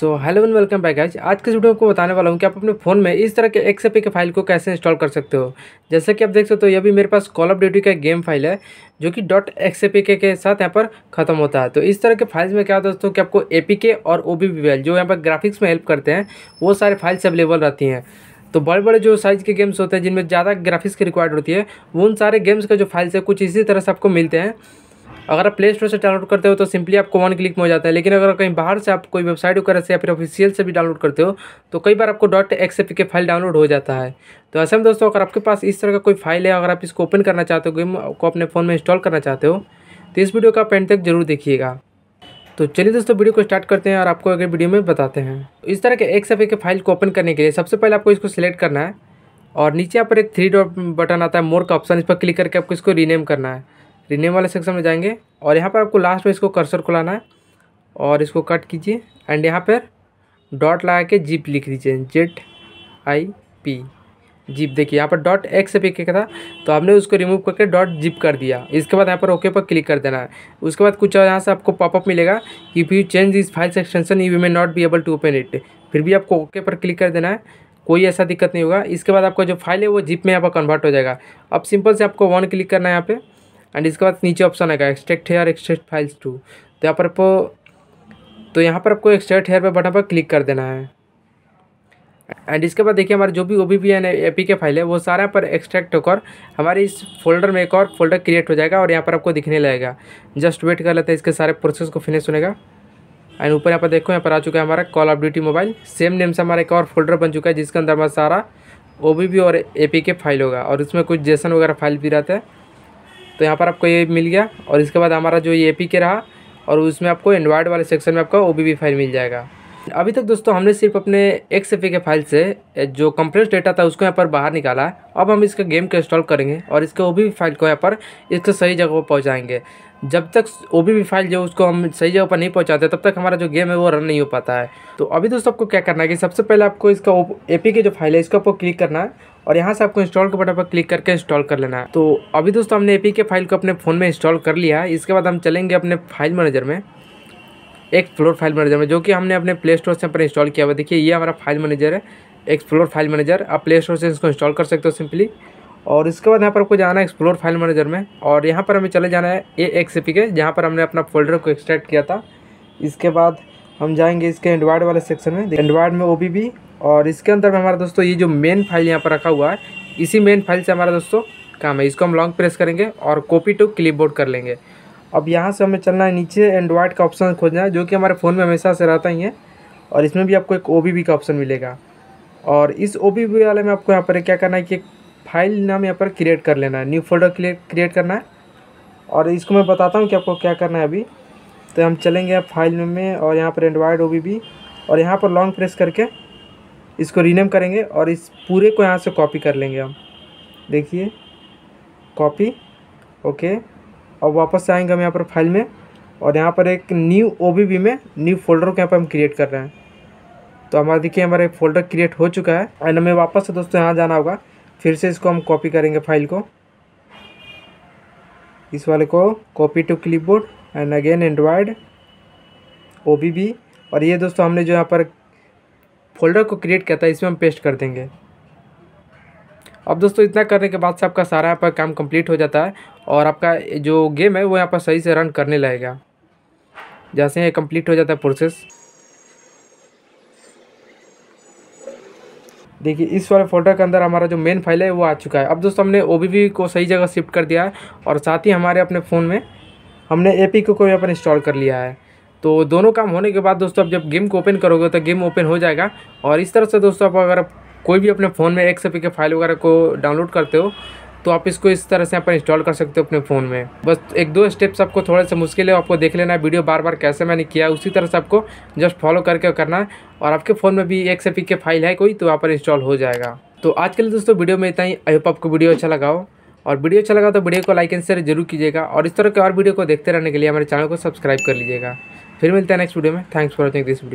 so hello and welcome back guys आज के video को बताने वाला हूँ कि आप अपने फ़ोन में इस तरह के एक्सएपी के फाइल को कैसे इंस्टॉल कर सकते हो जैसे कि आप देख सकते हो ये भी मेरे पास कॉल ऑफ ड्यूटी का गेम फाइल है जो कि डॉट एक्सएपी के, के साथ यहाँ पर खत्म होता है तो इस तरह के फाइल्स में क्या दोस्तों कि आपको ए और ओ जो यहाँ पर ग्राफिक्स में हेल्प करते हैं वो सारे फाइल्स अवेलेबल रहती हैं तो बड़े बड़े जो साइज़ के गेम्स होते हैं जिनमें ज़्यादा ग्राफिक्स की रिक्वायर्ड होती है वो उन सारे गेम्स का जो फाइल्स है कुछ इसी तरह से आपको मिलते हैं अगर आप प्ले स्टोर से डाउनलोड करते हो तो सिंपली आपको वन क्लिक में हो जाता है लेकिन अगर कहीं बाहर से आप कोई वेबसाइट वगैरह से या फिर ऑफिशियल से भी डाउनलोड करते हो तो कई बार आपको डॉट एक्स के फाइल डाउनलोड हो जाता है तो ऐसे में दोस्तों अगर आपके पास इस तरह का कोई फाइल है अगर आप इसको ओपन करना चाहते हो गेम को अपने फ़ोन में इंस्टॉल करना चाहते हो तो इस वीडियो का पेंट तक जरूर देखिएगा तो चलिए दोस्तों वीडियो को स्टार्ट करते हैं और आपको अगर वीडियो में बताते हैं तो इस तरह के एक्स एफ के फाइल को ओपन करने के लिए सबसे पहले आपको इसको सिलेक्ट करना है और नीचे यहाँ पर एक थ्री डॉट बटन आता है मोर का ऑप्शन इस पर क्लिक करके आपको इसको रीनेम करना है रिनेम वाले सेक्शन में जाएंगे और यहाँ पर आपको लास्ट में इसको कर्सर खुलाना है और इसको कट कीजिए एंड यहाँ पर डॉट लगा के जीप लिख दीजिए जेट आई पी जीप देखिए यहाँ पर डॉट एक्स पे क्या था तो आपने उसको रिमूव करके डॉट जीप कर दिया इसके बाद यहाँ पर ओके पर क्लिक कर देना है उसके बाद कुछ और यहाँ से आपको पॉपअप मिलेगा इफ़ यू चेंज दिस से extension you may not be able to open it फिर भी आपको ओके पर क्लिक कर देना है कोई ऐसा दिक्कत नहीं होगा इसके बाद आपका जो फाइल है वो जिप में यहाँ पर कन्वर्ट हो जाएगा अब सिंपल से आपको वन क्लिक करना है यहाँ पर एंड इसके बाद नीचे ऑप्शन आएगा extract here extract files to तो यहाँ पर आपको तो यहाँ पर आपको एक्सट्रैक्ट हेयर पर बटन पर क्लिक कर देना है एंड इसके बाद देखिए हमारा जो भी O B P N A P के फाइल है वो सारे यहाँ पर एक्सट्रैक्ट होकर हमारे इस फोल्डर में एक और फोल्डर क्रिएट हो जाएगा और यहाँ पर आपको दिखने लगेगा जस्ट वेट कर लेते हैं इसके सारे प्रोसेस को फिनिश होने का एंड ऊपर यहाँ पर देखो यहाँ पर आ चुका है हमारा call of duty mobile same name से हमारा एक और फोल्डर बन चुका है जिसके अंदर हमारा सारा ओ बी पी और ए पी के फाइल होगा और उसमें कुछ जेसन वगैरह फाइल भी रहता है तो यहाँ पर आपको ये मिल गया और इसके बाद हमारा जो ये ए रहा और उसमें आपको एंड्रॉयड वाले सेक्शन में आपका ओ फाइल मिल जाएगा अभी तक दोस्तों हमने सिर्फ अपने एक्स एफ के फाइल से जो कंप्रेस डेटा था उसको यहाँ पर बाहर निकाला है अब हम इसका गेम को इंस्टॉल करेंगे और इसके ओ फाइल को यहाँ पर इसके सही जगह पर पहुँचाएंगे जब तक ओ बी फाइल जो उसको हम सही जगह पर नहीं पहुंचाते तब तक हमारा जो गेम है वो रन नहीं हो पाता है तो अभी दोस्तों आपको क्या करना है कि सबसे पहले आपको इसका ए पी के जो फाइल है इसको आपको क्लिक करना है और यहाँ से आपको इंस्टॉल के बटन पर क्लिक करके इंस्टॉल कर लेना है तो अभी दोस्तों हमने ए के फाइल को अपने फ़ोन में इंस्टॉल कर लिया है इसके बाद हम चलेंगे अपने फाइल मैनेजर में एक्सप्लोर फाइल मैनेजर में जो कि हमने अपने प्ले स्टोर से पर इंस्टॉल किया हुआ देखिए ये हमारा फाइल मैनेजर है एक्सप्लोर फाइल मैनेजर आप प्ले स्टोर से इसको इंस्टॉल कर सकते हो सिंपली और इसके बाद यहाँ पर आपको जाना है एक्सप्लोर फाइल मैनेजर में और यहाँ पर हमें चले जाना है ए एक्स के जहाँ पर हमने अपना फोल्डर को एक्सट्रैक्ट किया था इसके बाद हम जाएंगे इसके एंड्रॉयड वाले सेक्शन में एंड्रॉयड में ओ और इसके अंदर में हमारा दोस्तों ये जो मेन फाइल यहाँ पर रखा हुआ है इसी मेन फाइल से हमारा दोस्तों काम है इसको हम लॉन्ग प्रेस करेंगे और कॉपी टू बोर्ड कर लेंगे अब यहाँ से हमें चलना है नीचे एंड्रॉयड का ऑप्शन खोजना है जो कि हमारे फ़ोन में हमेशा से रहता ही है और इसमें भी आपको एक ओ का ऑप्शन मिलेगा और इस ओ वाले में आपको यहाँ पर क्या करना है कि फाइल नाम यहाँ पर क्रिएट कर लेना है न्यू फोल्डर क्रिएट करना है और इसको मैं बताता हूँ कि आपको क्या करना है अभी तो हम चलेंगे आप फाइल में और यहाँ पर एंड्रॉयड ओ और यहाँ पर लॉन्ग प्रेस करके इसको रीनेम करेंगे और इस पूरे को यहाँ से कॉपी कर लेंगे हम देखिए कॉपी ओके और वापस आएंगे हम यहाँ पर फाइल में और यहाँ पर एक न्यू ओ में न्यू फोल्डर को यहाँ पर हम क्रिएट कर रहे हैं तो हमारा देखिए हमारा एक फोल्डर क्रिएट हो चुका है एंड हमें वापस से दोस्तों यहाँ जाना होगा फिर से इसको हम कॉपी करेंगे फाइल को इस वाले को copy to clipboard and again android O B और ये दोस्तों हमने जो यहाँ पर फोल्डर को क्रिएट किया था इसमें हम पेस्ट कर देंगे अब दोस्तों इतना करने के बाद से आपका सारा यहाँ पर काम कंप्लीट हो जाता है और आपका जो गेम है वो यहाँ पर सही से रन करने लगेगा जैसे ये कंप्लीट हो जाता है प्रोसेस देखिए इस वाले फोल्डर के अंदर हमारा जो मेन फाइल है वो आ चुका है अब दोस्तों हमने ओ को सही जगह शिफ्ट कर दिया है और साथ ही हमारे अपने फ़ोन में हमने ए को भी अपन इंस्टॉल कर लिया है तो दोनों काम होने के बाद दोस्तों अब जब गेम को ओपन करोगे तो गेम ओपन हो जाएगा और इस तरह से दोस्तों आप अगर कोई भी अपने फ़ोन में एक के फाइल वगैरह को डाउनलोड करते हो तो आप इसको इस तरह से यहाँ पर इंस्टॉल कर सकते हो अपने फ़ोन में बस एक दो स्टेप्स आपको थोड़ा सा मुश्किल है आपको देख लेना है वीडियो बार बार कैसे मैंने किया उसी तरह से आपको जस्ट फॉलो करके करना है और आपके फ़ोन में भी एक से पी के फाइल है कोई तो वहाँ पर इंस्टॉल हो जाएगा तो आज के लिए दोस्तों वीडियो में इतना ही आई होप आपको वीडियो अच्छा लगाओ और वीडियो अच्छा लगा तो वीडियो को लाइक एंड शेयर जरूर कीजिएगा और इस तरह के और वीडियो को देखते रहने के लिए हमारे चैनल को सब्सक्राइब कर लीजिएगा फिर मिलते हैं नेक्स्ट वीडियो में thanks for watching this video